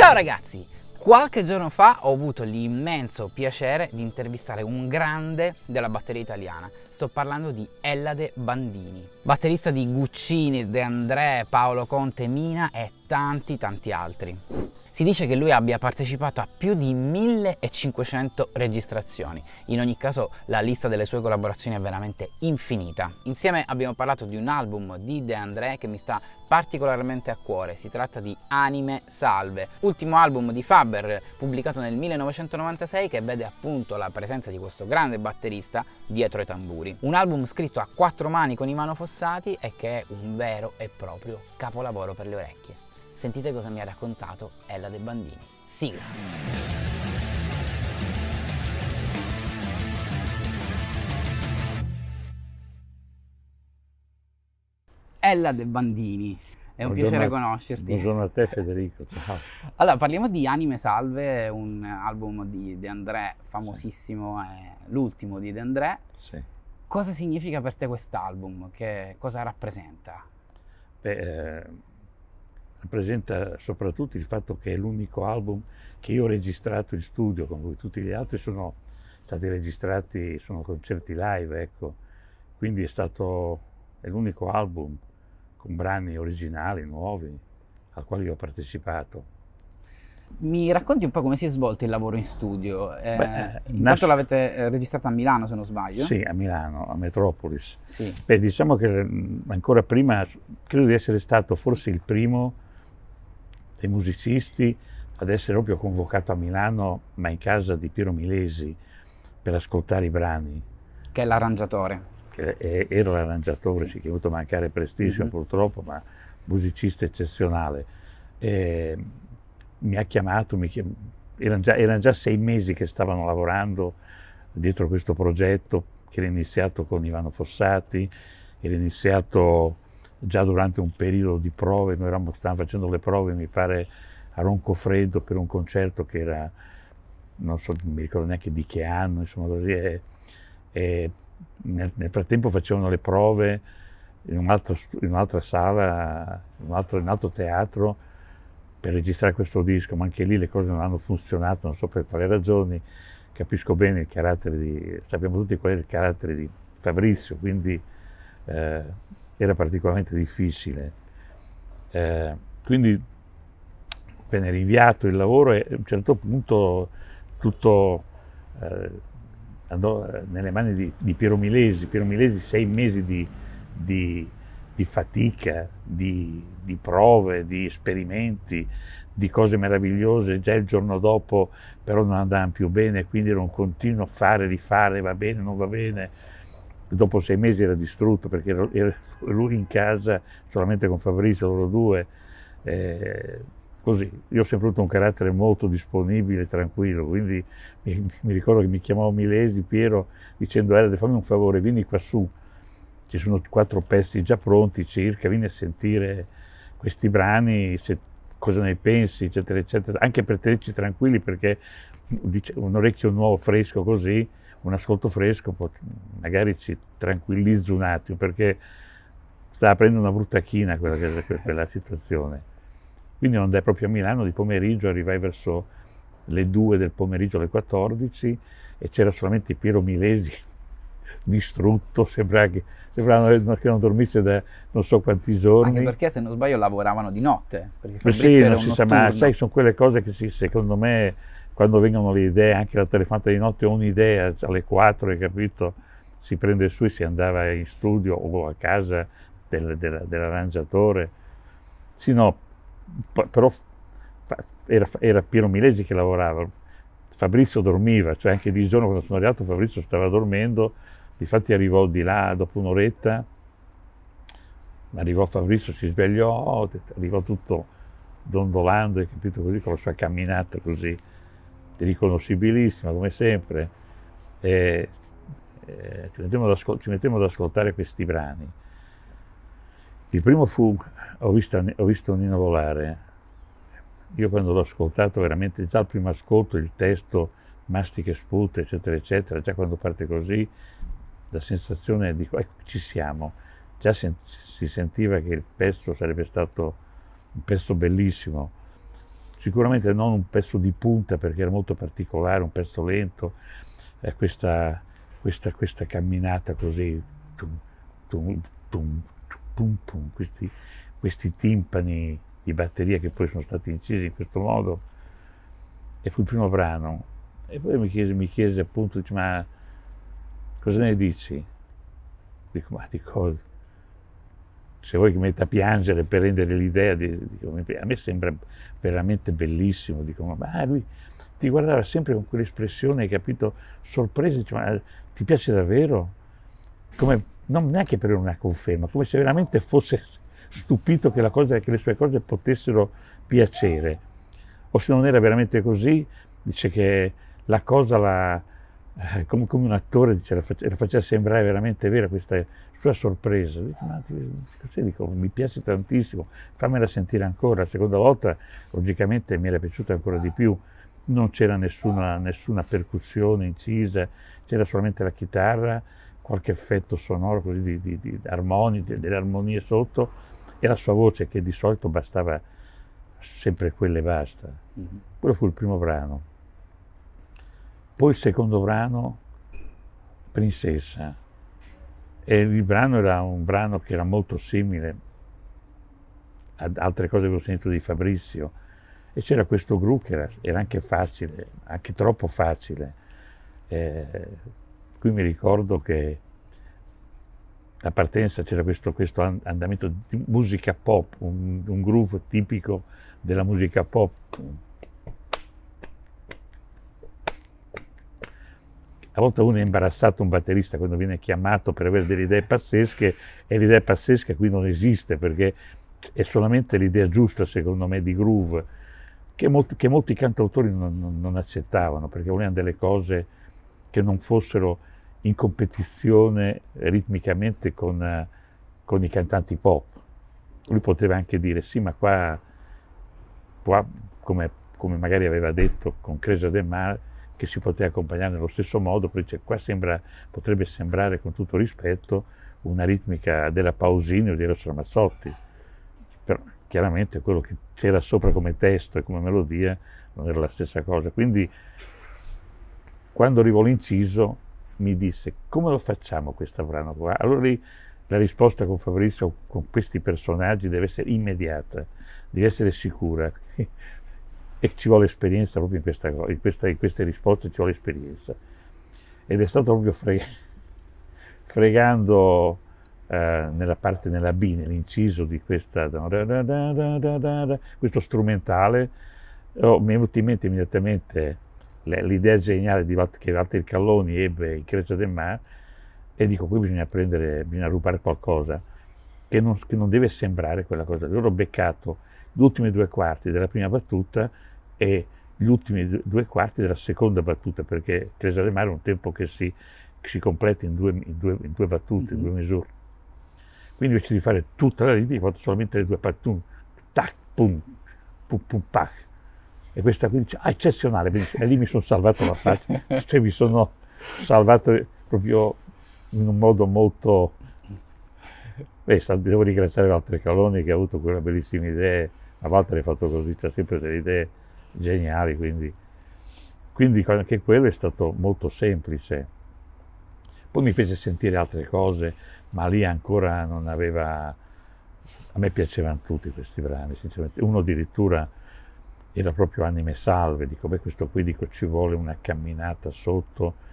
Ciao ragazzi! Qualche giorno fa ho avuto l'immenso piacere di intervistare un grande della batteria italiana. Sto parlando di Ellade Bandini, batterista di Guccini, De André, Paolo Conte, Mina e tanti tanti altri. Si dice che lui abbia partecipato a più di 1500 registrazioni, in ogni caso la lista delle sue collaborazioni è veramente infinita. Insieme abbiamo parlato di un album di De André che mi sta particolarmente a cuore, si tratta di Anime Salve, ultimo album di Faber pubblicato nel 1996 che vede appunto la presenza di questo grande batterista dietro ai tamburi. Un album scritto a quattro mani con Imano Fossati e che è un vero e proprio capolavoro per le orecchie. Sentite cosa mi ha raccontato Ella De Bandini. Sigla! Ella De Bandini. È un buongiorno, piacere conoscerti. Buongiorno a te Federico, ciao. allora, parliamo di Anime Salve, un album di De André famosissimo, sì. l'ultimo di De André. Sì. Cosa significa per te quest'album? Che cosa rappresenta? Beh, eh, rappresenta soprattutto il fatto che è l'unico album che io ho registrato in studio, con cui tutti gli altri sono stati registrati, sono concerti live, ecco. Quindi è stato è l'unico album con brani originali, nuovi, al quale io ho partecipato. Mi racconti un po' come si è svolto il lavoro in studio? Eh, Beh, eh, intanto nas- l'avete eh, registrato a Milano, se non sbaglio? Sì, a Milano, a Metropolis. Sì. Beh, diciamo che mm, ancora prima credo di essere stato forse il primo dei musicisti ad essere proprio convocato a Milano, ma in casa di Piero Milesi, per ascoltare i brani. Che è l'arrangiatore. Che è, ero l'arrangiatore, sì. si è venuto a mancare prestigio mm-hmm. purtroppo, ma musicista eccezionale. E mi ha chiamato, mi chiam... erano, già, erano già sei mesi che stavano lavorando dietro questo progetto che era iniziato con Ivano Fossati, era iniziato già durante un periodo di prove, noi eravamo, stavamo facendo le prove, mi pare, a Roncofreddo per un concerto che era, non so, mi ricordo neanche di che anno, insomma così, e, e nel, nel, frattempo facevano le prove in, un altro, in un'altra sala, in un, altro, in un altro teatro, per registrare questo disco, ma anche lì le cose non hanno funzionato, non so per quali ragioni, capisco bene il carattere di, sappiamo tutti qual è il carattere di Fabrizio, quindi eh, era particolarmente difficile. Eh, quindi venne rinviato il lavoro e a un certo punto tutto eh, andò eh, nelle mani di, di, Piero Milesi. Piero Milesi sei mesi di, di, di fatica, di, prove, di esperimenti, di cose meravigliose, già il giorno dopo però non andavano più bene, quindi era un continuo fare, rifare, va bene, non va bene dopo sei mesi era distrutto perché era, lui in casa solamente con Fabrizio, loro due. Eh, così, io ho sempre avuto un carattere molto disponibile, tranquillo, quindi mi, mi ricordo che mi chiamavo Milesi, Piero, dicendo Erede fammi un favore, vieni qua su, ci sono quattro pezzi già pronti circa, vieni a sentire questi brani, se, cosa ne pensi, eccetera, eccetera, anche per tenerci tranquilli perché un orecchio nuovo, fresco così, un ascolto fresco, magari ci tranquillizzo un attimo perché sta aprendo una brutta china quella, quella situazione. Quindi non andai proprio a Milano di pomeriggio, arrivai verso le 2 del pomeriggio, alle 14, e c'era solamente Piero Milesi distrutto, sembrava che, sembrava che non dormisse da non so quanti giorni. Anche perché se non sbaglio lavoravano di notte. Perché Beh, sì, non si sa, ma sai, sono quelle cose che si, secondo me quando vengono le idee, anche la telefonata di notte, un'idea alle 4, hai capito? Si prende su e si andava in studio o a casa del, del, dell'arrangiatore. Sì, no, però era, era Piero Milesi che lavorava, Fabrizio dormiva, cioè anche di giorno quando sono arrivato Fabrizio stava dormendo, difatti arrivò di là dopo un'oretta, arrivò Fabrizio, si svegliò, arrivò tutto dondolando, hai capito così, con la sua camminata così riconoscibilissima come sempre, e, e ci, mettiamo ascol- ci, mettiamo ad ascoltare questi brani. Il primo fu Ho visto, ho visto Nino volare. Io quando l'ho ascoltato veramente già al primo ascolto il testo mastiche spute, eccetera eccetera, già quando parte così la sensazione di ecco ci siamo, già sen- si sentiva che il pezzo sarebbe stato un pezzo bellissimo sicuramente non un pezzo di punta perché era molto particolare, un pezzo lento, eh, questa, questa, questa, camminata così, tum, tum, tum, questi, questi, timpani di batteria che poi sono stati incisi in questo modo, e fu il primo brano. E poi mi chiese, mi chiese appunto, dice, ma cosa ne dici? Dico, ma di cosa? se vuoi che metta a piangere per rendere l'idea, di, di, a me sembra veramente bellissimo, dico, ma lui ti guardava sempre con quell'espressione, hai capito, sorpresa, dice, ma eh, ti piace davvero? Come, non neanche per una conferma, come se veramente fosse stupito che, cosa, che le sue cose potessero piacere. O se non era veramente così, dice che la cosa la, eh, come, come, un attore dice, la, face, la, faceva sembrare veramente vera questa sua sorpresa, dico, ma, dico, dico, mi piace tantissimo, fammela sentire ancora, la seconda volta logicamente mi era piaciuta ancora di più, non c'era nessuna, nessuna percussione incisa, c'era solamente la chitarra, qualche effetto sonoro così di, di, di armoni, di, delle armonie sotto e la sua voce che di solito bastava sempre quella e basta. Mm-hmm. Quello fu il primo brano. Poi il secondo brano, Princessa. E il brano era un brano che era molto simile ad altre cose che ho sentito di Fabrizio. E c'era questo gru che era, era, anche facile, anche troppo facile. Eh, qui mi ricordo che la partenza c'era questo, questo, andamento di musica pop, un, un groove tipico della musica pop, a volte uno è imbarazzato un batterista quando viene chiamato per avere delle idee pazzesche e l'idea pazzesca qui non esiste perché è solamente l'idea giusta secondo me di groove che molti, che molti cantautori non, non, non, accettavano perché volevano delle cose che non fossero in competizione ritmicamente con, con i cantanti pop. Lui poteva anche dire sì ma qua, qua come, come magari aveva detto con Cresa De Mare che si poteva accompagnare nello stesso modo, perché qua sembra, potrebbe sembrare con tutto rispetto una ritmica della Pausini o di Eros Ramazzotti, però chiaramente quello che c'era sopra come testo e come melodia non era la stessa cosa. Quindi quando arrivò l'inciso mi disse come lo facciamo questo brano qua? Allora lì la risposta con Fabrizio, con questi personaggi, deve essere immediata, deve essere sicura e ci vuole esperienza proprio in, questa, in, questa, in queste risposte, ci vuole esperienza. Ed è stato proprio fre- fregando eh, nella parte, nella B, nell'inciso di questa, questo strumentale, oh, mi è venuto in mente immediatamente l'idea geniale Vat- che Walter Calloni ebbe in Creccia del Mar e dico qui bisogna prendere, bisogna rubare qualcosa che non, che non deve sembrare quella cosa. Loro ho beccato gli ultimi due quarti della prima battuta e gli ultimi due quarti della seconda battuta, perché Tresa de Mare è un tempo che si, che si completa in due, in due, in due battute, in mm-hmm. due misure. Quindi invece di fare tutta la linea, ho fatto solamente le due partite, tac, pum, pum, pum, pac. E questa qui dice, ah, eccezionale, e lì mi sono salvato la faccia, cioè mi sono salvato proprio in un modo molto... Beh, devo ringraziare Walter Caloni che ha avuto quelle bellissime idee, a volte le ha fatto così, c'ha sempre delle idee geniali, quindi, quindi anche quello è stato molto semplice. Poi mi fece sentire altre cose, ma lì ancora non aveva... A me piacevano tutti questi brani, sinceramente. Uno addirittura era proprio anime salve, dico, beh, questo qui dico, ci vuole una camminata sotto,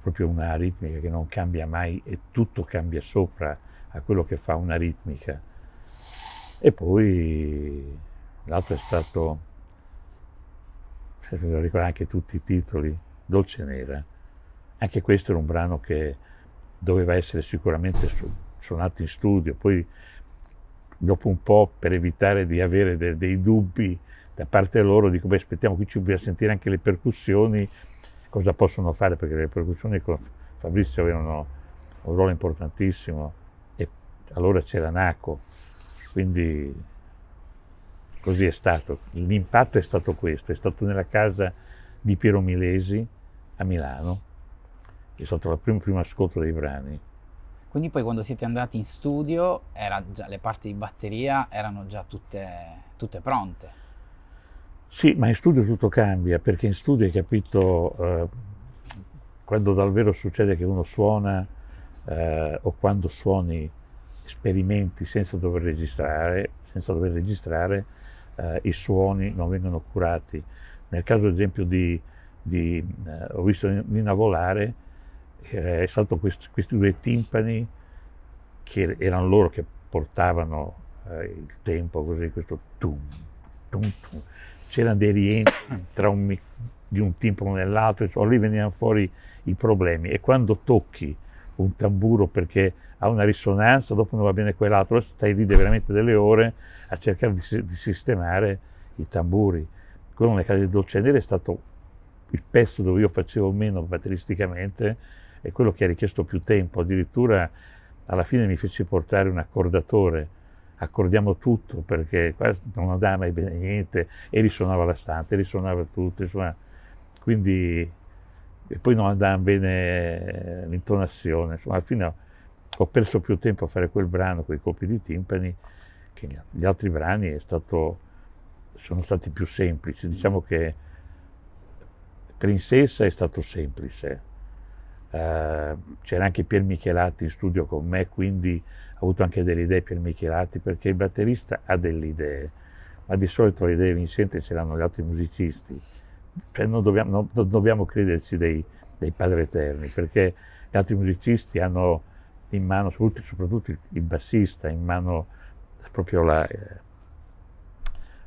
proprio una ritmica che non cambia mai e tutto cambia sopra a quello che fa una ritmica. E poi l'altro è stato ricordo anche tutti i titoli, Dolce Nera, anche questo era un brano che doveva essere sicuramente su, suonato in studio, poi dopo un po' per evitare di avere de, dei dubbi da parte loro dico beh aspettiamo qui ci dobbiamo sentire anche le percussioni, cosa possono fare perché le percussioni con Fabrizio avevano un ruolo importantissimo e allora c'era Naco, quindi così è stato. L'impatto è stato questo, è stato nella casa di Piero Milesi a Milano, è stato il primo, primo ascolto dei brani. Quindi poi quando siete andati in studio già, le parti di batteria erano già tutte, tutte, pronte. Sì, ma in studio tutto cambia, perché in studio hai capito eh, quando davvero succede che uno suona eh, o quando suoni sperimenti senza dover registrare, senza dover registrare eh, i suoni non vengono curati. Nel caso ad esempio di, di eh, ho visto Nina volare, eh, è stato quest, questi due timpani che erano loro che portavano eh, il tempo, così questo tum, tum, tum. C'erano dei rientri tra un, di un timpano nell'altro, insomma, lì venivano fuori i problemi e quando tocchi un tamburo perché ha una risonanza, dopo non va bene quell'altro, stai lì veramente delle ore a cercare di, di sistemare i tamburi. Quello nel caso di Dolce Nera è stato il pezzo dove io facevo meno batteristicamente e quello che ha richiesto più tempo, addirittura alla fine mi feci portare un accordatore, accordiamo tutto perché qua non andava mai bene niente e risuonava la stanza, risuonava tutto, insomma, quindi e poi non andava bene l'intonazione, insomma, alla fine ho perso più tempo a fare quel brano con i colpi di timpani che gli altri brani stato, sono stati più semplici. Diciamo che Princessa è stato semplice. Uh, c'era anche Pier Michelatti in studio con me, quindi ho avuto anche delle idee Pier Michelatti, perché il batterista ha delle idee, ma di solito le idee vincenti ce l'hanno gli altri musicisti. Cioè non dobbiamo, non dobbiamo crederci dei, dei padri eterni perché gli altri musicisti hanno in mano, soprattutto il bassista, in mano eh, proprio la, eh,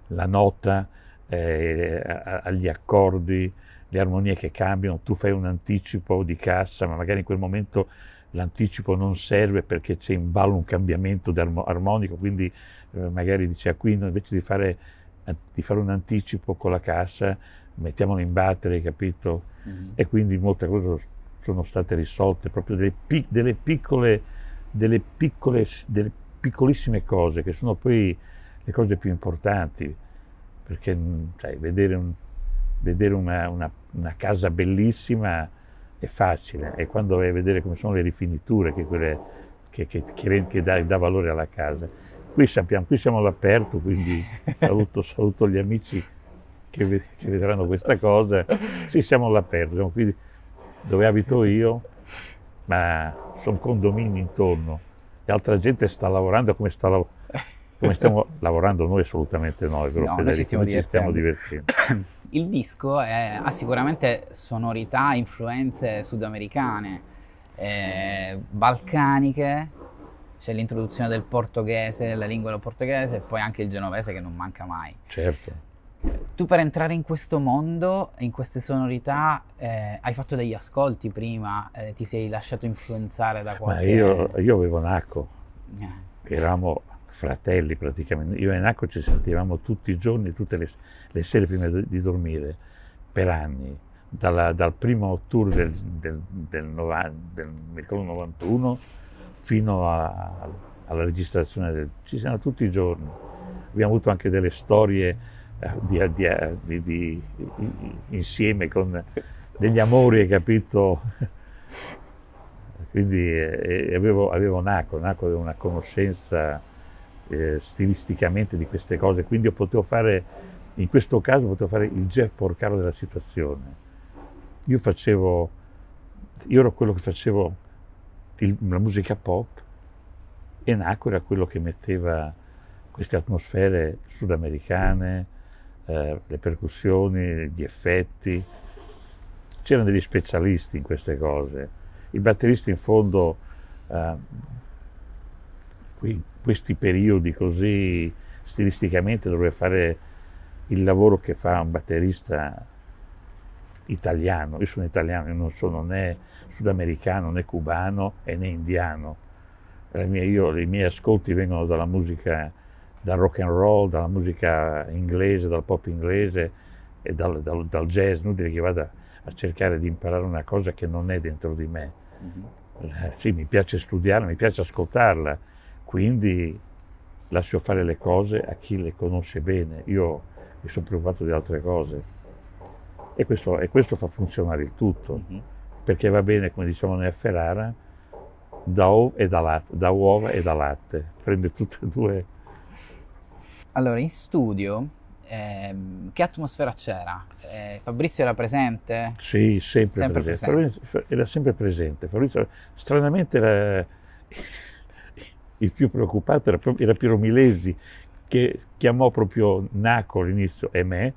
la nota, eh, agli accordi, le armonie che cambiano, tu fai un anticipo di cassa, ma magari in quel momento l'anticipo non serve perché c'è in ballo un cambiamento armonico, quindi eh, magari dice a Quino invece di fare, di fare, un anticipo con la cassa mettiamolo in battere, capito? Mm-hmm. E quindi molte cose sono state risolte, proprio delle, pic- delle piccole, delle piccole, delle piccolissime cose che sono poi le cose più importanti, perché sai, vedere, un, vedere una, una, una, casa bellissima è facile, è quando vai a vedere come sono le rifiniture, che, quelle, che, che, che dà, dà valore alla casa. Qui, sappiamo, qui siamo all'aperto, quindi saluto, saluto gli amici che, vedranno questa cosa. Sì, siamo all'aperto, siamo dove abito io, ma sono condomini intorno e altra gente sta lavorando come, sta lav come stiamo lavorando noi assolutamente noi, è no, Federico, noi ci stiamo, noi ci stiamo divertendo. Il disco è, ha sicuramente sonorità, influenze sudamericane, eh, balcaniche, c'è l'introduzione del portoghese, la lingua portoghese e poi anche il genovese che non manca mai. Certo tu per entrare in questo mondo, in queste sonorità, eh, hai fatto degli ascolti prima, eh, ti sei lasciato influenzare da qualche... Ma io, io avevo Naco, eh. eravamo fratelli praticamente, io e Naco ci sentivamo tutti i giorni, tutte le, le sere prima di dormire, per anni, Dalla, dal primo ottobre del, del, del, nova, del 91 fino a, alla registrazione del... ci siamo tutti i giorni, abbiamo avuto anche delle storie eh, di, eh, di, di, insieme con degli amori, hai capito? Quindi eh, eh, avevo, avevo, Naco, Naco aveva una conoscenza eh, stilisticamente di queste cose, quindi io potevo fare, in questo caso potevo fare il Jeff Porcaro della situazione. Io facevo, io ero quello che facevo il, la musica pop e Naco era quello che metteva queste atmosfere sudamericane, eh, le percussioni, gli effetti. C'erano degli specialisti in queste cose. Il batterista in fondo, eh, in questi periodi così stilisticamente, dovrebbe fare il lavoro che fa un batterista italiano. Io sono italiano, io non sono né sudamericano né cubano e né indiano. Mia, io, I miei ascolti vengono dalla musica dal rock and roll, dalla musica inglese, dal pop inglese e dal, dal, dal jazz, inutile che vada a cercare di imparare una cosa che non è dentro di me. Mm-hmm. Eh, sì, mi piace studiarla, mi piace ascoltarla, quindi lascio fare le cose a chi le conosce bene. Io mi sono preoccupato di altre cose. E questo, e questo fa funzionare il tutto, mm-hmm. perché va bene, come diciamo noi a Ferrara, da, ov- da, latte, da uova e da latte, prende tutte e due allora, in studio ehm, che atmosfera c'era? Eh, Fabrizio era presente? Sì, sempre, sempre presente. presente. Fabrizio, era sempre presente. Fabrizio, stranamente, era, il più preoccupato era, era Piero Milesi, che chiamò proprio Naco all'inizio e me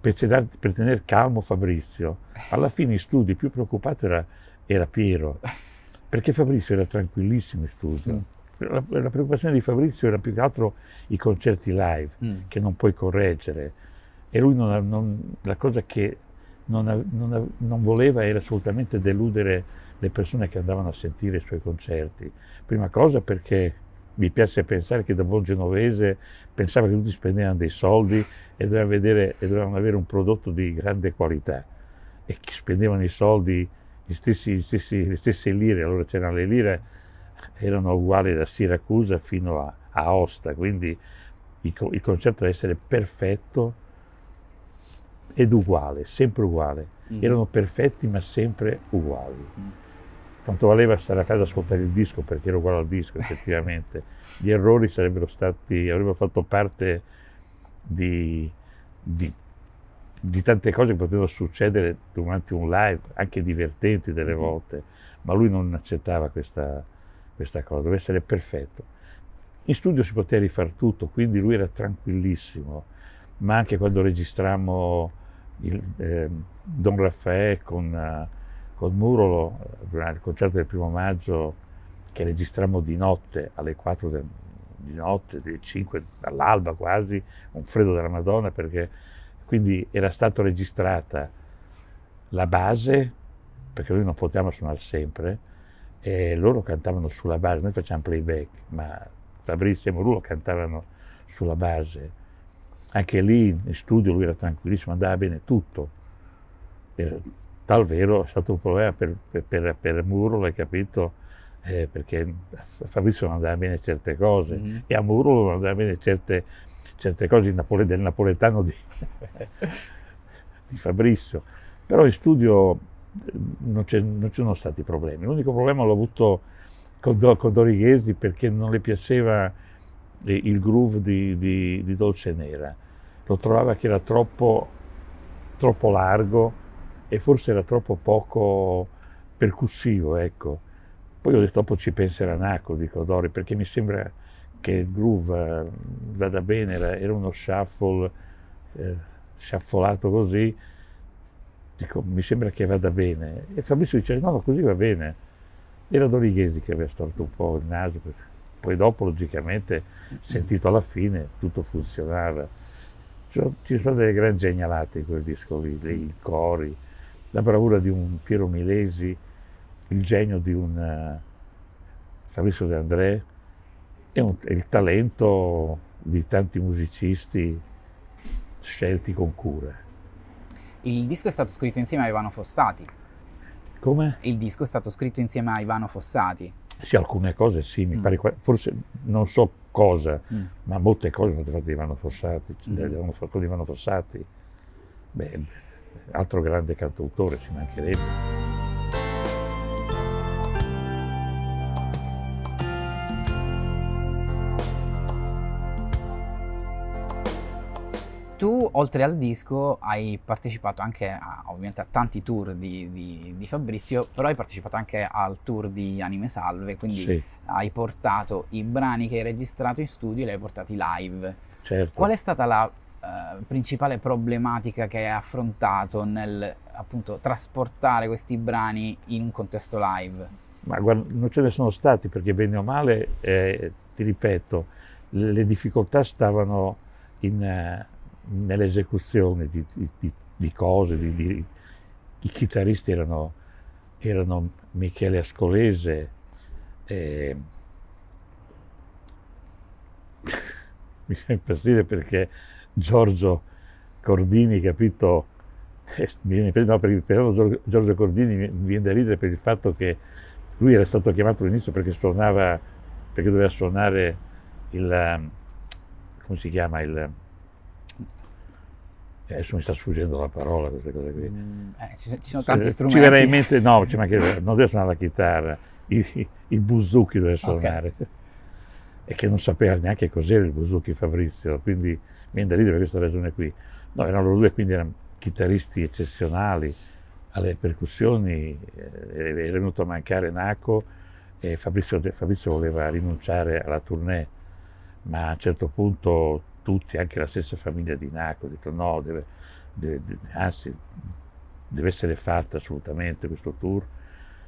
per, cedar, per tenere calmo Fabrizio. Alla fine in studio il più preoccupato era, era Piero, perché Fabrizio era tranquillissimo in studio. Mm la, la, preoccupazione di Fabrizio era più che altro i concerti live, mm. che non puoi correggere. E lui non, non, la cosa che non, non, voleva era assolutamente deludere le persone che andavano a sentire i suoi concerti. Prima cosa perché mi piace pensare che da buon genovese pensava che tutti spendevano dei soldi e dovevano, vedere, e dovevano avere un prodotto di grande qualità e che spendevano i soldi, gli stessi, gli stessi, le stesse lire, allora c'erano le lire erano uguali da Siracusa fino a Aosta, quindi il, il concetto deve essere perfetto ed uguale, sempre uguale. Mm. Erano perfetti ma sempre uguali. Mm. Tanto valeva stare a casa a ascoltare il disco perché era uguale al disco effettivamente. Gli errori sarebbero stati, avrebbero fatto parte di, di, di tante cose che potevano succedere durante un live, anche divertenti delle mm-hmm. volte, ma lui non accettava questa, questa cosa, doveva essere perfetto. In studio si poteva rifare tutto, quindi lui era tranquillissimo, ma anche quando registrammo il, ehm, eh, Don Raffaele con, con Murolo durante il concerto del primo maggio, che registrammo di notte alle 4 del, di notte, alle 5 all'alba quasi, un freddo della Madonna, perché quindi era stata registrata la base, perché noi non potevamo suonare sempre, e loro cantavano sulla base, noi facciamo playback, ma Fabrizio e Morulo cantavano sulla base. Anche lì in studio lui era tranquillissimo, andava bene tutto. E, è stato un problema per, per, per, per Muro, l'hai capito? Eh, perché a Fabrizio non andava bene certe cose mm e a Muro non andava bene certe, certe cose Napole, del napoletano di, di Fabrizio. Però in studio non, non, ci sono stati problemi. L'unico problema l'ho avuto con, Do, con Dorighesi perché non le piaceva eh, il groove di, di, di Dolce Nera, lo trovava che era troppo, troppo largo e forse era troppo poco percussivo, ecco. Poi ho detto, dopo ci penserà Naco, dico Dori, perché mi sembra che il groove eh, vada bene, era, era uno shuffle, eh, shuffolato così, dico, mi sembra che vada bene. E Fabrizio dice, no, no così va bene. Era Dorighesi che aveva storto un po' il naso, poi dopo, logicamente, sentito alla fine, tutto funzionava. ci sono delle grandi genialate in quel disco lì, il Cori, la bravura di un Piero Milesi, il genio di un eh, Fabrizio De André e, un, il talento di tanti musicisti scelti con cura. Il disco è stato scritto insieme a Ivano Fossati. Come? Il disco è stato scritto insieme a Ivano Fossati. Sì, alcune cose sì, mi mm. pare, forse non so cosa, mm. ma molte cose sono state fatte da Ivano Fossati, mm. con Ivano Fossati. Beh, altro grande cantautore, ci mancherebbe. oltre al disco hai partecipato anche a, ovviamente a tanti tour di, di, di, Fabrizio, però hai partecipato anche al tour di Anime Salve, quindi sì. hai portato i brani che hai registrato in studio e li hai portati live. Certo. Qual è stata la eh, principale problematica che hai affrontato nel appunto trasportare questi brani in un contesto live? Ma guarda, non ce ne sono stati perché bene o male, eh, ti ripeto, le difficoltà stavano in... Eh, nell'esecuzione di, di, di cose, di, i chitarristi erano, erano Michele Ascolese, eh, mi fa impazzire perché Giorgio Cordini, capito, eh, viene, no, per, per Giorgio Cordini mi viene da ridere per il fatto che lui era stato chiamato all'inizio perché suonava, perché doveva suonare il, come si chiama, il, eh, adesso mi sta sfuggendo la parola queste cose qui. Mm, eh, ci, ci, sono tanti strumenti. Ci verrà in mente, no, ci non deve suonare la chitarra, il, il buzucchi deve suonare. Okay. E che non sapeva neanche cos'era il buzucchi Fabrizio, quindi viene da lì per questa ragione qui. No, erano loro due, quindi erano chitarristi eccezionali, alle percussioni eh, è venuto a mancare Naco e Fabrizio, Fabrizio voleva rinunciare alla tournée, ma a un certo punto tutti, anche la stessa famiglia di Naco, ha detto no, deve, deve, anzi deve essere fatto assolutamente questo tour.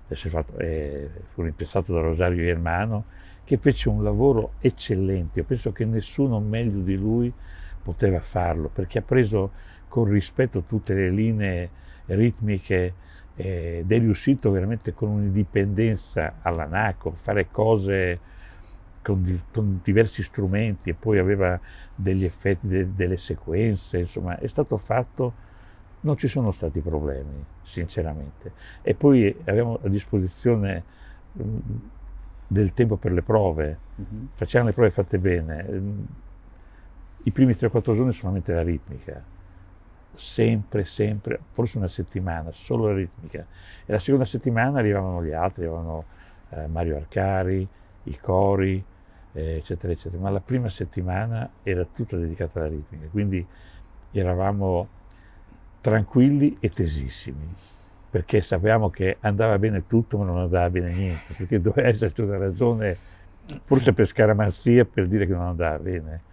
Fatto, eh, fu rimpiazzato da Rosario Germano che fece un lavoro eccellente. Io penso che nessuno meglio di lui poteva farlo perché ha preso con rispetto tutte le linee ritmiche eh, ed è riuscito veramente con un'indipendenza all'anaco a fare cose con, di, con, diversi strumenti e poi aveva degli effetti, de, delle sequenze, insomma è stato fatto, non ci sono stati problemi sinceramente. E poi avevamo a disposizione mm, del tempo per le prove, mm-hmm. facevamo le prove fatte bene. Mm, I primi 3-4 giorni solamente la ritmica, sempre, sempre, forse una settimana, solo la ritmica. E la seconda settimana arrivavano gli altri, arrivavano eh, Mario Arcari, i cori, eh, eccetera, eccetera. Ma la prima settimana era tutta dedicata alla ritmica, quindi eravamo tranquilli e tesissimi, perché sapevamo che andava bene tutto ma non andava bene niente, perché doveva esserci una ragione, forse per scaramanzia, per dire che non andava bene.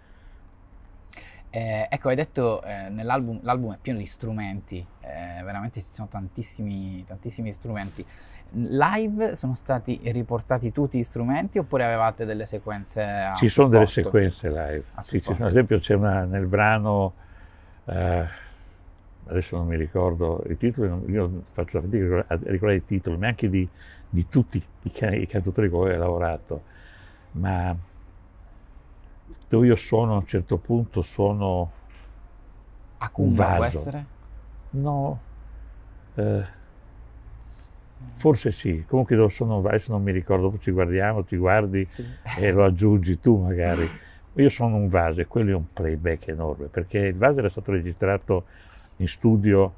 Eh, ecco, hai detto eh, nell'album l'album è pieno di strumenti, eh, veramente ci sono tantissimi, tantissimi strumenti live sono stati riportati tutti gli strumenti oppure avevate delle sequenze? ci supporto? sono delle sequenze live. Sì, sono, ad esempio c'è una nel brano, eh, adesso non mi ricordo i titoli, io faccio fatica a ricordare i titoli, ma anche di, di tutti i, can- i cantautori con cui ho lavorato, ma dove io suono a un certo punto suono... A Cumba può essere? No. Eh, Forse sì, comunque adesso non, adesso non mi ricordo, ci guardiamo, ti guardi sì. e lo aggiungi tu magari. Ah. Io sono un vaso e quello è un playback enorme, perché il vaso era stato registrato in studio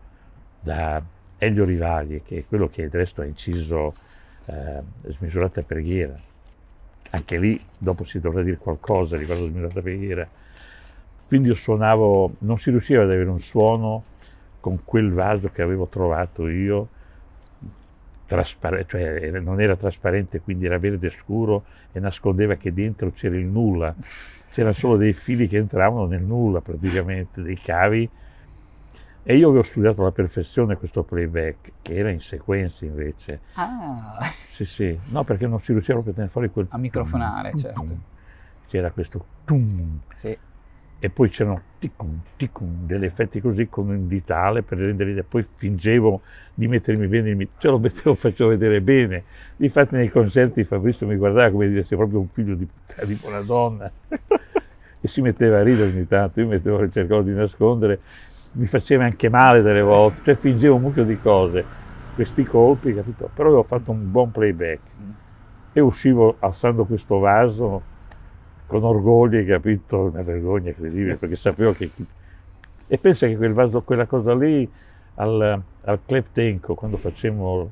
da Elio Rivagli, che è quello che del resto ha inciso eh, Smisurata preghiera. Anche lì dopo si dovrà dire qualcosa riguardo Smisurata preghiera. Quindi io suonavo, non si riusciva ad avere un suono con quel vaso che avevo trovato io trasparente, cioè non era trasparente, quindi era verde scuro e nascondeva che dentro c'era il nulla. C'erano solo dei fili che entravano nel nulla praticamente, dei cavi. E io avevo studiato alla perfezione questo playback, che era in sequenza invece. Ah! Sì, sì. No, perché non si riusciva proprio a tenere fuori quel... A microfonare, tum, certo. Tum. C'era questo... Tum. Sì e poi c'erano ticum, ticum, degli effetti così con un ditale per rendere l'idea, poi fingevo di mettermi bene, ce cioè lo mettevo, facevo vedere bene. Difatti nei concerti Fabrizio mi guardava come dire sei proprio un figlio di puttana, di buona donna. e si metteva a ridere ogni tanto, io mettevo, cercavo di nascondere, mi faceva anche male delle volte, cioè fingevo un mucchio di cose, questi colpi, capito? Però avevo fatto un buon playback mm. e uscivo alzando questo vaso con orgoglio, capito, una vergogna incredibile, perché sapevo che... E pensa che quel vaso, quella cosa lì, al, al Cleptenco, quando facemmo,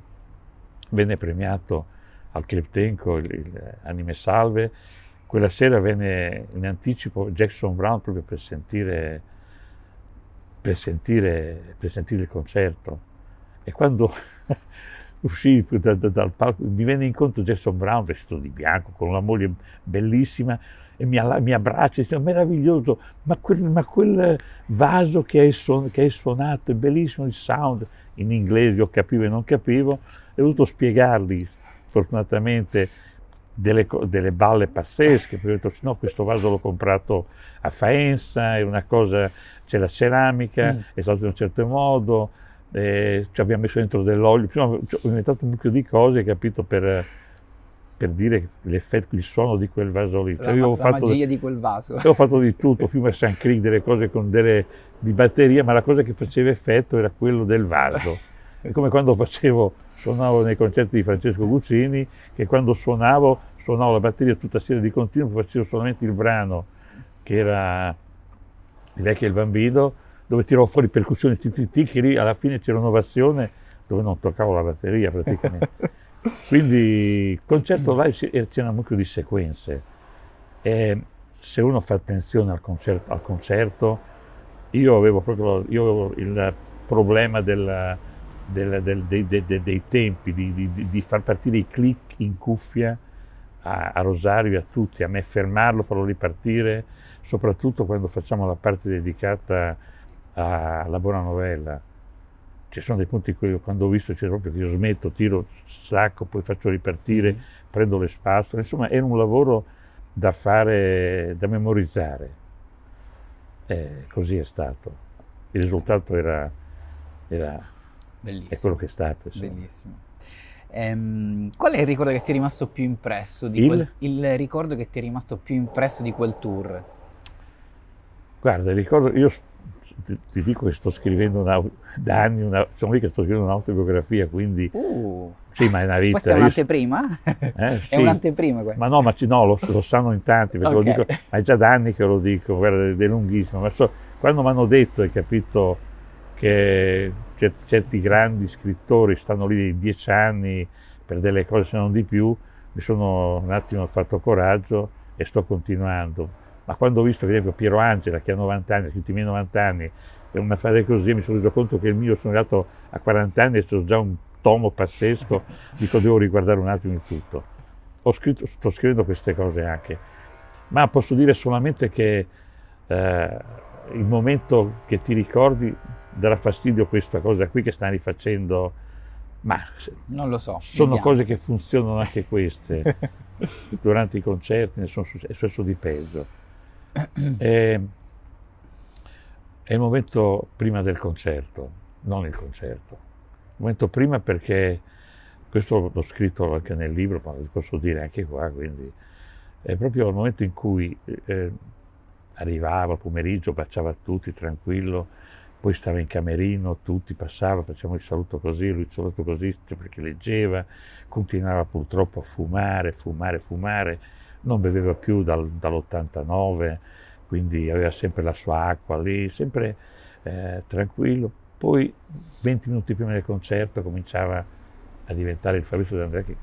venne premiato al Cleptenco il, il Anime Salve, quella sera venne in anticipo Jackson Brown proprio per sentire, per sentire, per sentire il concerto. E quando uscì da, da, dal palco, mi venne incontro Jackson Brown, vestito di bianco, con una moglie bellissima, e mi, mi abbraccia, dice, oh, meraviglioso, ma quel, ma quel vaso che hai, suon, suonato, è bellissimo il sound, in inglese io capivo e non capivo, ho dovuto spiegargli, fortunatamente, delle, delle, balle pazzesche, perché ho detto no, questo vaso l'ho comprato a Faenza, è una cosa, c'è la ceramica, mm. è stato in un certo modo, eh, ci abbiamo messo dentro dell'olio, ho inventato un mucchio di cose, capito, per per dire l'effetto, il suono di quel vaso lì. Cioè, la, avevo la magia di quel vaso. Avevo fatto di tutto, fiume San Cric, delle cose con delle, di batteria, ma la cosa che faceva effetto era quello del vaso. È come quando facevo, suonavo nei concerti di Francesco Guccini, che quando suonavo, suonavo la batteria tutta sera di continuo, facevo solamente il brano, che era Il vecchio e il bambino, dove tiravo fuori percussioni, che lì alla fine c'era un'ovazione dove non toccavo la batteria praticamente. Quindi il concerto live c'è un mucchio di sequenze e se uno fa attenzione al concerto, al concerto io avevo proprio io avevo il problema della, della, del, dei, dei, dei, dei, tempi, di, di, di, far partire i click in cuffia a, a Rosario e a tutti, a me fermarlo, farlo ripartire, soprattutto quando facciamo la parte dedicata alla buona novella ci sono dei punti in cui io, quando ho visto c'era proprio che io smetto, tiro sacco, poi faccio ripartire, mm. prendo le spazzole, insomma era un lavoro da fare, da memorizzare. Eh, così è stato. Il risultato era, era Bellissimo. è quello che è stato. Insomma. Bellissimo. Ehm, qual è il ricordo che ti è rimasto più impresso di il? Quel, il ricordo che ti è rimasto più impresso di quel tour? Guarda, ricordo, io ti, ti, dico che sto scrivendo una, da anni, una, sono diciamo lì che sto scrivendo un'autobiografia, quindi... Uh, sì, ma è una vita. Questa è un'anteprima? Eh, sì. È un'anteprima questa. Ma no, ma ci, no, lo, lo, sanno in tanti, perché okay. lo dico, ma è già da anni che lo dico, guarda, è lunghissimo. Ma so, quando mi hanno detto, hai capito, che certi grandi scrittori stanno lì dieci anni per delle cose se non di più, mi sono un attimo fatto coraggio e sto continuando ma quando ho visto per esempio Piero Angela che ha 90 anni, ha scritto i miei 90 anni, è un affare così, mi sono reso conto che il mio sono arrivato a 40 anni e sono già un tomo pazzesco, dico devo riguardare un attimo il tutto. Scritto, sto scrivendo queste cose anche, ma posso dire solamente che eh, il momento che ti ricordi darà fastidio questa cosa qui che stanno rifacendo, ma non lo so. Sono vediamo. cose che funzionano anche queste. Durante i concerti ne sono successo di peggio e, eh, è il momento prima del concerto, non il concerto. Il momento prima perché, questo l'ho scritto anche nel libro, ma lo posso dire anche qua, quindi è proprio il momento in cui eh, arrivava al pomeriggio, baciava tutti tranquillo, poi stava in camerino, tutti passavano, facciamo il saluto così, lui il saluto così perché leggeva, continuava purtroppo a fumare, fumare, fumare non beveva più dal, dall'89, quindi aveva sempre la sua acqua lì, sempre eh, tranquillo. Poi 20 minuti prima del concerto cominciava a diventare il Fabrizio D'Andrea che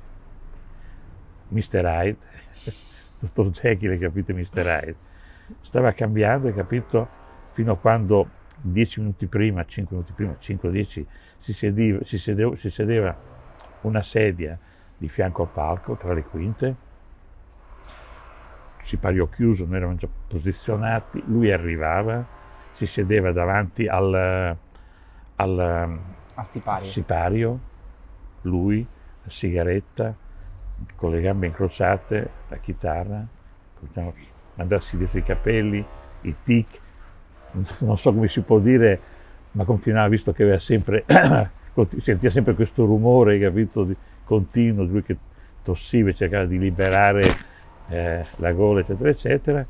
Mr. Hyde, dottor Jekyll, capite Mr. Hyde, stava cambiando, capito, fino a quando 10 minuti prima, 5 minuti prima, 5-10, si, si, si sedeva una sedia di fianco al palco tra le quinte sipario chiuso, noi eravamo già posizionati, lui arrivava, si sedeva davanti al, al, al sipario. sipario. lui, la sigaretta, con le gambe incrociate, la chitarra, cominciamo a mandarsi dietro i capelli, i tic, non so come si può dire, ma continuava, visto che aveva sempre, sentiva sempre questo rumore, capito, di, continuo, lui che tossiva e cercava di liberare eh, la gola, eccetera, eccetera.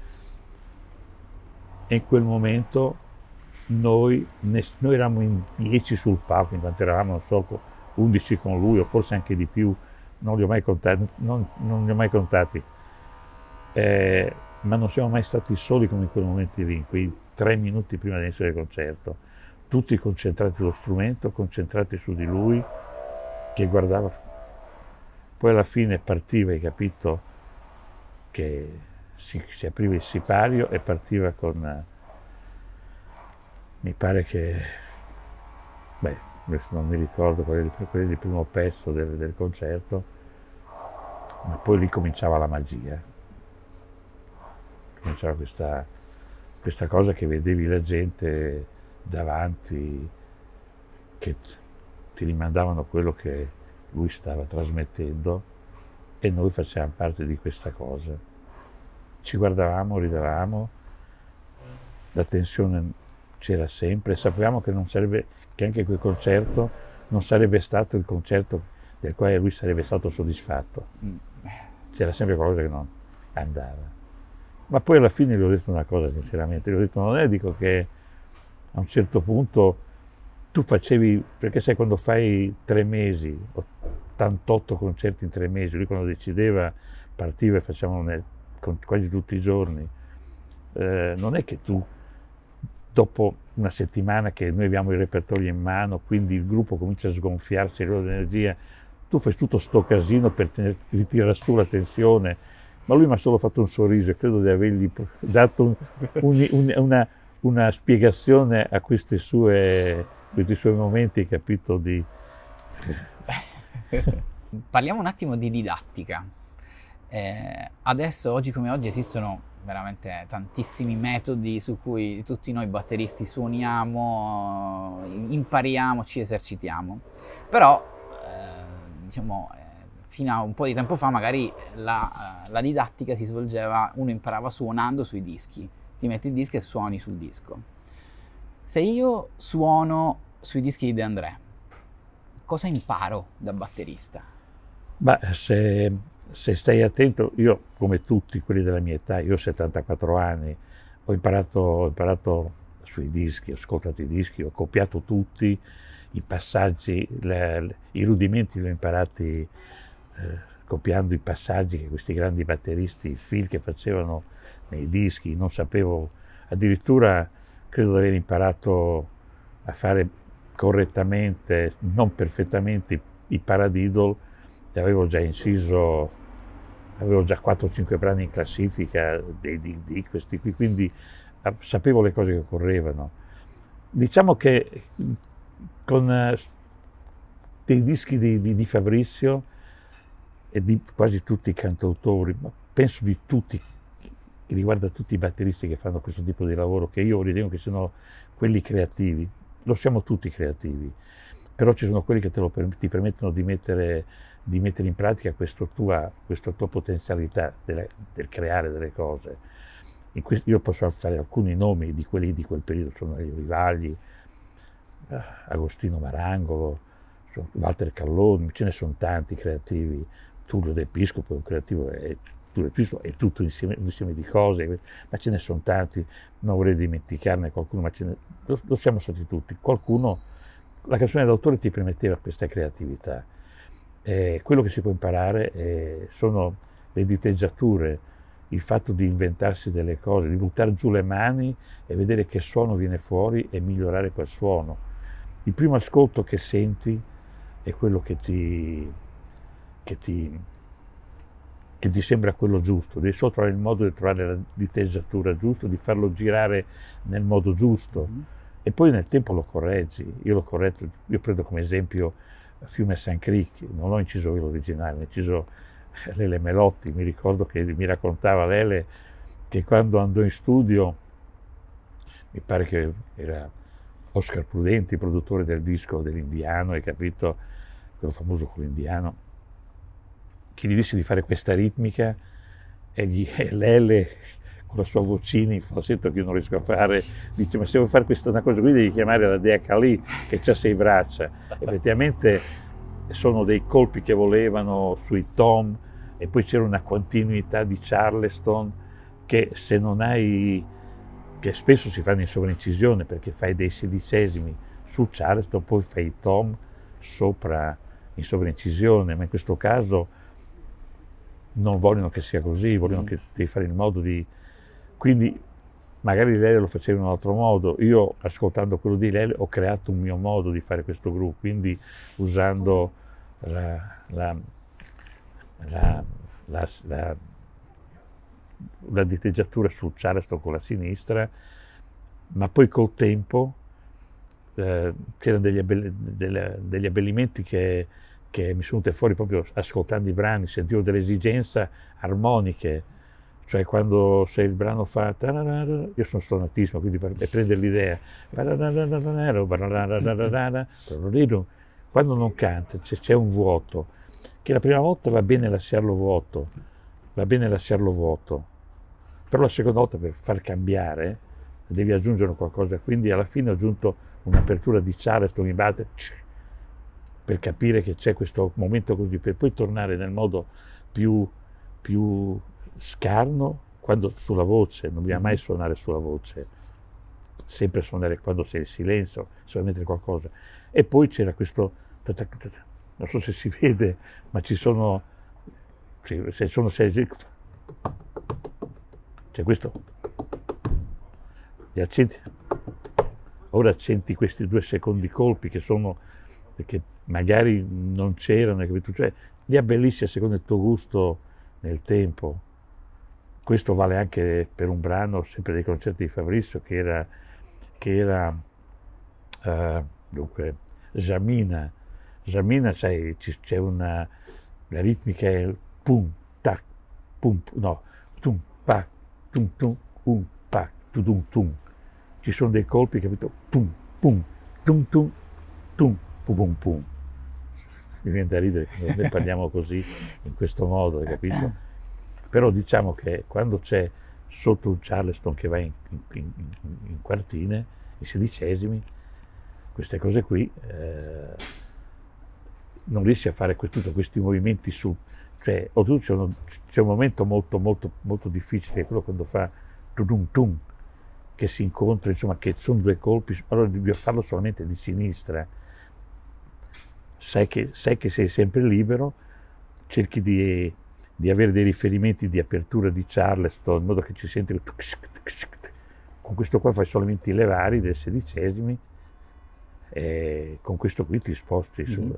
E in quel momento noi, noi eravamo in 10 sul palco, in quanto eravamo, non so, 11 con lui o forse anche di più, non li ho mai contati, non, non li ho mai contati. Eh, ma non siamo mai stati soli come in quei momenti lì, in quei tre minuti prima di dell'inizio del concerto, tutti concentrati sullo strumento, concentrati su di lui, che guardava. Poi alla fine partiva, hai capito? che si, si apriva il sipario e partiva con, eh, mi pare che, beh, adesso non mi ricordo qual del primo pezzo del, del concerto, ma poi lì cominciava la magia, cominciava questa, questa cosa che vedevi la gente davanti, che ti rimandavano quello che lui stava trasmettendo e noi facevamo parte di questa cosa. Ci guardavamo, ridevamo, la tensione c'era sempre, sapevamo che, sarebbe, che anche quel concerto non sarebbe stato il concerto del quale lui sarebbe stato soddisfatto. Mm. C'era sempre qualcosa che non andava. Ma poi alla fine gli ho detto una cosa sinceramente, gli ho detto non è dico che a un certo punto tu facevi, perché sai quando fai tre mesi o 78 concerti in tre mesi, lui quando decideva partiva e facevano quasi tutti i giorni, eh, non è che tu dopo una settimana che noi abbiamo i repertori in mano, quindi il gruppo comincia a sgonfiarsi il loro energia, tu fai tutto sto casino per ritirare su la tensione, ma lui mi ha solo fatto un sorriso e credo di avergli dato un, un, un, una, una, spiegazione a sue, questi suoi momenti, capito, di Parliamo un attimo di didattica. Eh, adesso, oggi come oggi, esistono veramente tantissimi metodi su cui tutti noi batteristi suoniamo, impariamo, ci esercitiamo. Però, eh, diciamo, eh, fino a un po' di tempo fa magari la, eh, la, didattica si svolgeva, uno imparava suonando sui dischi, ti metti il disco e suoni sul disco. Se io suono sui dischi di De André, cosa imparo da batterista? Ma se, se, stai attento, io come tutti quelli della mia età, io ho 74 anni, ho imparato, ho imparato sui dischi, ho ascoltato i dischi, ho copiato tutti i passaggi, le, i rudimenti li ho imparati eh, copiando i passaggi che questi grandi batteristi, i film che facevano nei dischi, non sapevo, addirittura credo di aver imparato a fare correttamente, non perfettamente, i Paradiddle, e avevo già inciso, avevo già 4-5 brani in classifica dei Dig Dig, questi qui, quindi ah, sapevo le cose che occorrevano. Diciamo che con dei dischi di, di, di Fabrizio e di quasi tutti i cantautori, ma penso di tutti riguarda tutti i batteristi che fanno questo tipo di lavoro, che io ritengo che siano quelli creativi, lo siamo tutti creativi, però ci sono quelli che per, ti permettono di mettere, di mettere in pratica tua, questa tua potenzialità della, del creare delle cose. Questo, io posso alzare alcuni nomi di quelli di quel periodo, sono Elio Rivagli, eh, Agostino Marangolo, Walter Calloni, ce ne sono tanti creativi, Tullio De Piscopo è un creativo, è scrittura, è tutto insieme, un insieme di cose, ma ce ne sono tanti, non vorrei dimenticarne qualcuno, ma ne, lo, lo, siamo stati tutti. Qualcuno, la canzone d'autore ti permetteva questa creatività. Eh, quello che si può imparare eh, sono le diteggiature, il fatto di inventarsi delle cose, di buttare giù le mani e vedere che suono viene fuori e migliorare quel suono. Il primo ascolto che senti è quello che ti, che ti che ti sembra quello giusto, devi solo trovare il modo di trovare la diteggiatura giusta, di farlo girare nel modo giusto mm. e poi nel tempo lo correggi. Io l'ho corretto, io prendo come esempio Fiume San Creek, non ho inciso io l'originale, ho inciso Lele Melotti, mi ricordo che mi raccontava Lele che quando andò in studio, mi pare che era Oscar Prudenti, produttore del disco dell'Indiano, hai capito, quello famoso con l'indiano, che gli disse di fare questa ritmica e, gli, e Lele con la sua vocina in falsetto che io non riesco a fare, dice ma se vuoi fare questa una cosa qui devi chiamare la dea Kali che ha sei braccia. Effettivamente sono dei colpi che volevano sui tom e poi c'era una continuità di Charleston che se non hai, che spesso si fanno in sovraincisione perché fai dei sedicesimi sul Charleston, poi fai i tom sopra in sovraincisione ma in questo caso non vogliono che sia così, vogliono mm. che devi fare in modo di... Quindi magari lei lo faceva in un altro modo, io ascoltando quello di lei ho creato un mio modo di fare questo gruppo, quindi usando la, la, la, la, la diteggiatura sul Charleston con la sinistra, ma poi col tempo eh, c'erano degli, abbellimenti che che mi sono venute fuori proprio ascoltando i brani, sentivo delle esigenze armoniche, cioè quando se il brano fa io sono stonatissimo, quindi per, prendere l'idea, quando non canta c'è un vuoto, che la prima volta va bene lasciarlo vuoto, va bene lasciarlo vuoto, però la seconda volta per far cambiare devi aggiungere qualcosa, quindi alla fine ho aggiunto un'apertura di Charleston in batte, per capire che c'è questo momento così, per poi tornare nel modo più, più scarno, quando sulla voce, non bisogna mai mhm. suonare sulla voce, sempre suonare quando c'è il silenzio, solamente qualcosa. E poi c'era questo, non so se si vede, ma ci sono, se sono sei, c'è questo, gli accenti, ora accenti questi due secondi colpi che sono, che magari non c'erano, hai capito? Cioè, li abbellisci a seconda del tuo gusto nel tempo. Questo vale anche per un brano, sempre dei concerti di Fabrizio, che era, che era uh, dunque, Jamina. Jamina, sai, c'è una, la ritmica è pum, tac, pum, no, tum, pac, tum, tum, un, um, pac, tu, tum, tum. Ci sono dei colpi, capito? Pum, pum, tum, tum, tum, pum, pum, pum mi viene da ridere quando ne parliamo così, in questo modo, capito? Però diciamo che quando c'è sotto un Charleston che va in, in, in quartine, i sedicesimi, queste cose qui, eh, non riesci a fare tutti questi movimenti su... Cioè, oltretutto c'è, uno, c'è un momento molto, molto, molto difficile, quello quando fa tudum tum, che si incontra, insomma, che sono due colpi, allora devi farlo solamente di sinistra, sai che, sai che sei sempre libero, cerchi di, di, avere dei riferimenti di apertura di Charleston, in modo che ci senti con questo qua fai solamente i levari del sedicesimi e con questo qui ti sposti. Mm-hmm.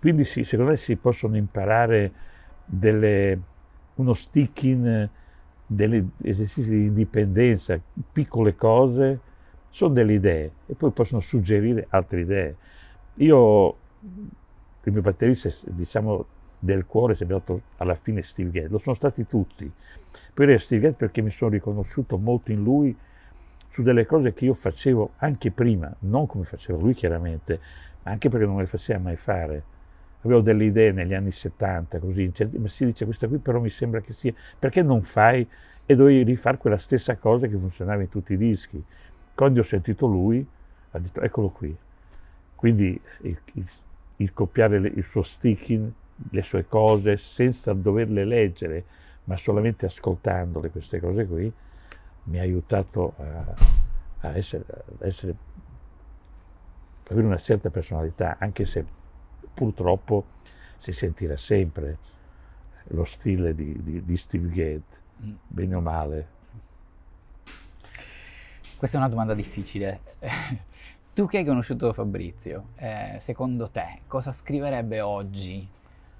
Quindi sì, secondo me si possono imparare delle, uno sticking, degli esercizi di indipendenza, piccole cose, sono delle idee e poi possono suggerire altre idee. Io il mio batterista, diciamo, del cuore si è venuto alla fine Steve Gadd, lo sono stati tutti. Poi era Steve Gadd perché mi sono riconosciuto molto in lui su delle cose che io facevo anche prima, non come faceva lui chiaramente, ma anche perché non me le faceva mai fare. Avevo delle idee negli anni 70, così, cioè, ma si dice questa qui però mi sembra che sia, perché non fai? E dovevi rifare quella stessa cosa che funzionava in tutti i dischi. Quando ho sentito lui, ha detto eccolo qui. Quindi il, il il copiare le, il suo sticking, le sue cose, senza doverle leggere, ma solamente ascoltandole queste cose qui, mi ha aiutato a, a, essere, a essere, avere una certa personalità, anche se purtroppo si sentirà sempre lo stile di, di, di Steve Gate, mm. bene o male. Questa è una domanda difficile. Tu che hai conosciuto Fabrizio, eh, secondo te cosa scriverebbe oggi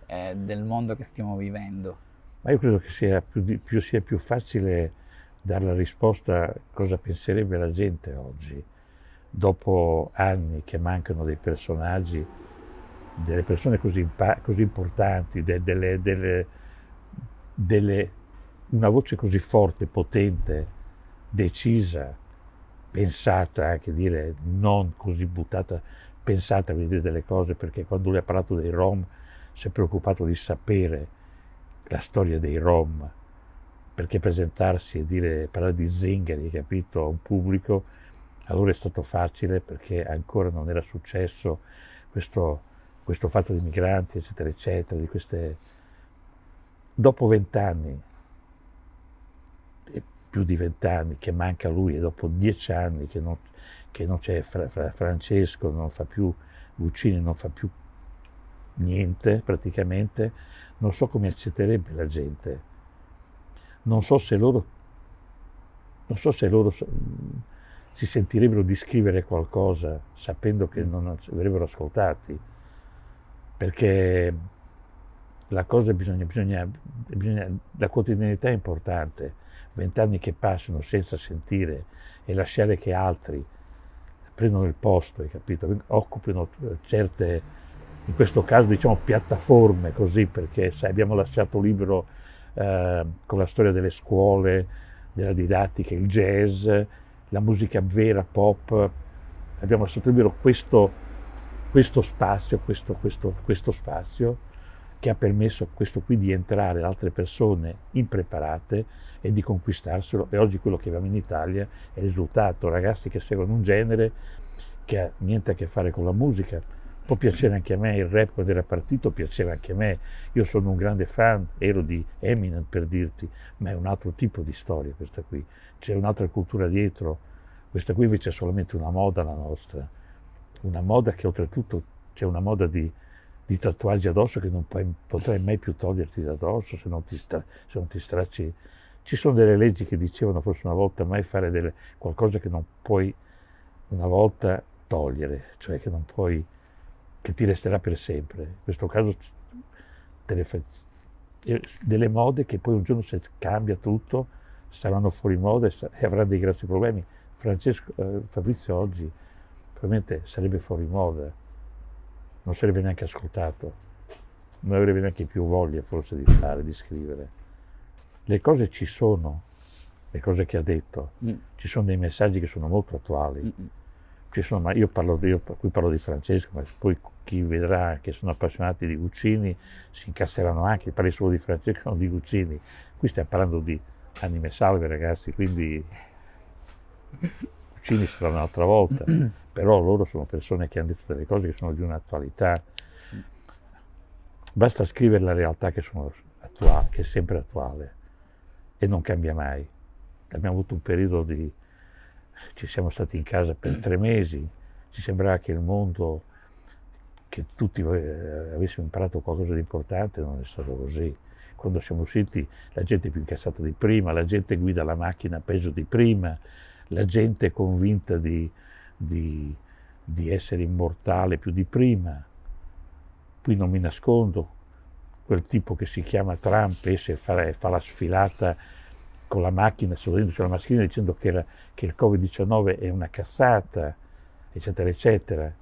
eh, del mondo che stiamo vivendo? Ma io credo che sia più, più, sia più facile dare la risposta a cosa penserebbe la gente oggi, dopo anni che mancano dei personaggi, delle persone così, impa- così importanti, de- delle, delle, delle, una voce così forte, potente, decisa pensata, anche dire non così buttata, pensata per dire delle cose, perché quando lui ha parlato dei Rom si è preoccupato di sapere la storia dei Rom, perché presentarsi e dire, parlare di zingari, capito, a un pubblico, allora è stato facile perché ancora non era successo questo, questo fatto di migranti, eccetera, eccetera, di queste... Dopo vent'anni più di vent'anni che manca lui e dopo dieci anni che non, che non c'è fra, fra Francesco, non fa più Guccini, non fa più niente praticamente, non so come accetterebbe la gente. Non so se loro, non so se loro mm, si sentirebbero di scrivere qualcosa sapendo che mm. non avrebbero ascoltati, perché la cosa bisogna, bisogna, bisogna la quotidianità è importante vent'anni che passano senza sentire e lasciare che altri prendano il posto, hai capito? occupino eh, certe, in questo caso diciamo piattaforme così, perché sai, abbiamo lasciato libero eh, con la storia delle scuole, della didattica, il jazz, la musica vera, pop, abbiamo lasciato libero questo, questo spazio, questo, questo, questo spazio che ha permesso a questo qui di entrare altre persone impreparate e di conquistarselo. E oggi quello che abbiamo in Italia è il risultato, ragazzi che seguono un genere che ha niente a che fare con la musica. Può piacere anche a me, il rap quando era partito piaceva anche a me. Io sono un grande fan, ero di Eminem per dirti, ma è un altro tipo di storia questa qui. C'è un'altra cultura dietro. Questa qui invece è solamente una moda la nostra. Una moda che oltretutto c'è una moda di di tatuaggi addosso che non puoi, potrai mai più toglierti da addosso se non ti, stra, se non ti stracci. Ci sono delle leggi che dicevano forse una volta mai fare delle, qualcosa che non puoi una volta togliere, cioè che non puoi, che ti resterà per sempre. In questo caso delle, delle mode che poi un giorno se cambia tutto saranno fuori moda e, avranno dei grossi problemi. Francesco, eh, Fabrizio oggi probabilmente sarebbe fuori moda non sarebbe neanche ascoltato, non avrebbe neanche più voglia forse di fare, di scrivere. Le cose ci sono, le cose che ha detto, mm. ci sono dei messaggi che sono molto attuali. mm Ci sono, ma io parlo io, qui parlo di Francesco, ma poi chi vedrà che sono appassionati di Guccini si incasseranno anche, parli solo di Francesco, non di Guccini. Qui stiamo parlando di anime salve ragazzi, quindi Guccini sarà un'altra volta però loro sono persone che hanno detto delle cose che sono di un'attualità. Basta scrivere la realtà che, attuale, che è sempre attuale e non cambia mai. Abbiamo avuto un periodo di... ci siamo stati in casa per tre mesi, ci sembrava che il mondo, che tutti eh, avessimo imparato qualcosa di importante, non è stato così. Quando siamo usciti la gente è più incassata di prima, la gente guida la macchina peggio di prima, la gente è convinta di di, di essere immortale più di prima. Qui non mi nascondo, quel tipo che si chiama Trump esce e fa, fa la sfilata con la macchina, sorridendo la macchina dicendo che, la, che il Covid-19 è una cassata, eccetera, eccetera.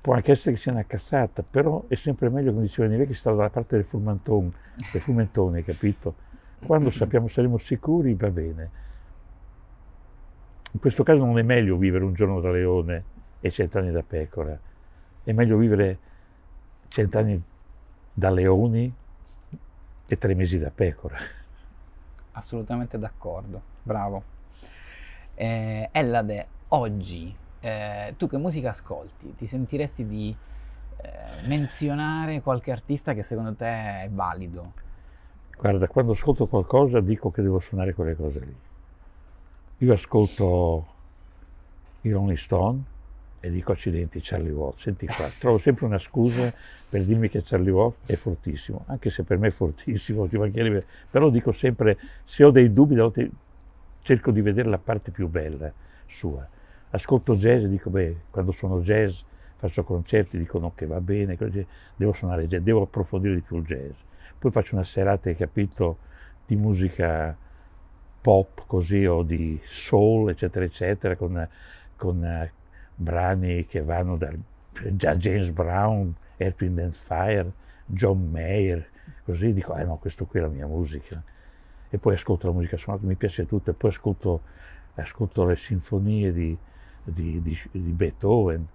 Può anche essere che sia una cassata, però è sempre meglio, come diceva Nive, che sta dalla parte del, del fumentone, capito? Quando sappiamo saremo sicuri va bene. In questo caso non è meglio vivere un giorno da leone e cent'anni da pecora, è meglio vivere cent'anni da leoni e tre mesi da pecora. Assolutamente d'accordo, bravo. Eh, Ellade, oggi eh, tu che musica ascolti? Ti sentiresti di eh, menzionare qualche artista che secondo te è valido? Guarda, quando ascolto qualcosa dico che devo suonare quelle cose lì. Io ascolto i Rolling Stone e dico accidenti Charlie Watts, senti qua, trovo sempre una scusa per dirmi che Charlie Watts è fortissimo, anche se per me è fortissimo, però dico sempre, se ho dei dubbi, cerco di vedere la parte più bella sua. Ascolto jazz e dico, beh, quando sono jazz faccio concerti, dicono che va bene, devo suonare jazz, devo approfondire di più il jazz. Poi faccio una serata, hai capito, di musica pop così o di soul, eccetera, eccetera, con, con eh, brani che vanno da James Brown, Earth, Wind and Fire, John Mayer, così dico, eh no, questo qui è la mia musica. E poi ascolto la musica suonata, mi piace tutto, e poi ascolto, ascolto le sinfonie di, di, di, di Beethoven,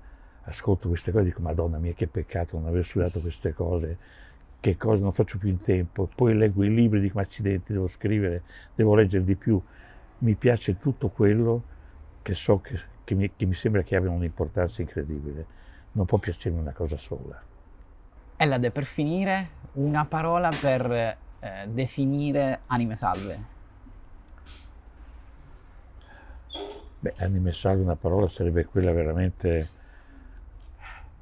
ascolto queste cose dico, madonna mia che peccato non aver studiato queste cose, che cosa, non faccio più in tempo, poi leggo i libri, dico accidenti, devo scrivere, devo leggere di più. Mi piace tutto quello che so che, che, mi, che mi sembra che abbia un'importanza incredibile. Non può piacermi una cosa sola. Ellade, per finire, una parola per eh, definire Anime Salve. Beh, anime salve, una parola sarebbe quella veramente...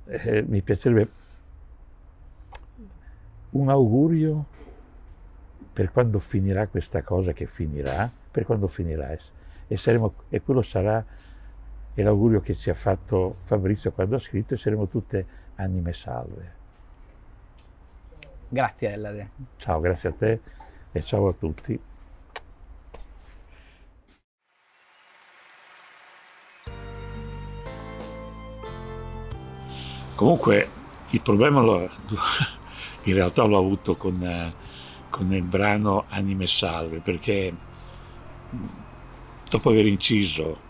Eh, mi piacerebbe un augurio per quando finirà questa cosa che finirà, per quando finirà. E, saremo, e quello sarà l'augurio che ci ha fatto Fabrizio quando ha scritto e saremo tutte anime salve. Grazie Ellade. Ciao, grazie a te e ciao a tutti. Comunque il problema lo, in realtà l'ho avuto con, eh, con il brano Anime Salve, perché dopo aver inciso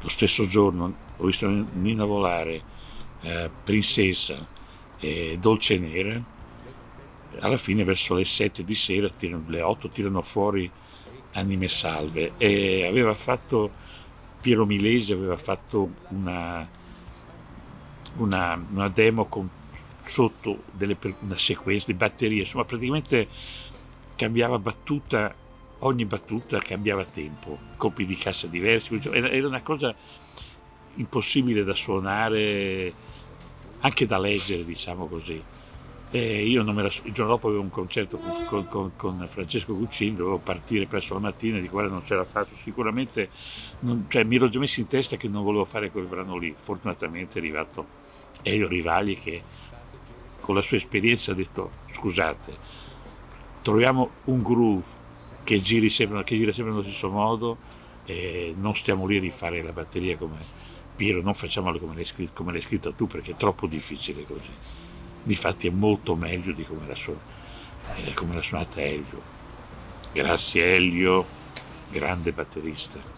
lo stesso giorno ho visto Nina Volare, eh, Princessa e Dolce Nera, alla fine verso le 7 di sera, le 8 tirano fuori Anime Salve e aveva fatto, Piero Milesi aveva fatto una, una, una demo con sotto delle, una sequenza di batterie, insomma praticamente cambiava battuta, ogni battuta cambiava tempo, colpi di cassa diversi, era una cosa impossibile da suonare, anche da leggere diciamo così. E io non me la, il giorno dopo avevo un concerto con, con, con Francesco Guccini, dovevo partire presto la mattina, dico guarda non ce la faccio, sicuramente non, cioè, mi ero già messo in testa che non volevo fare quel brano lì, fortunatamente è arrivato Elio Rivali che con la sua esperienza ha detto scusate, troviamo un groove che, giri sempre, che gira sempre nello stesso modo e non stiamo lì a rifare la batteria come Piero, non facciamola come l'hai, scritta, scritta tu perché è troppo difficile così. Difatti è molto meglio di come l'ha, suon- eh, suonata Elio. Grazie Elio, grande batterista.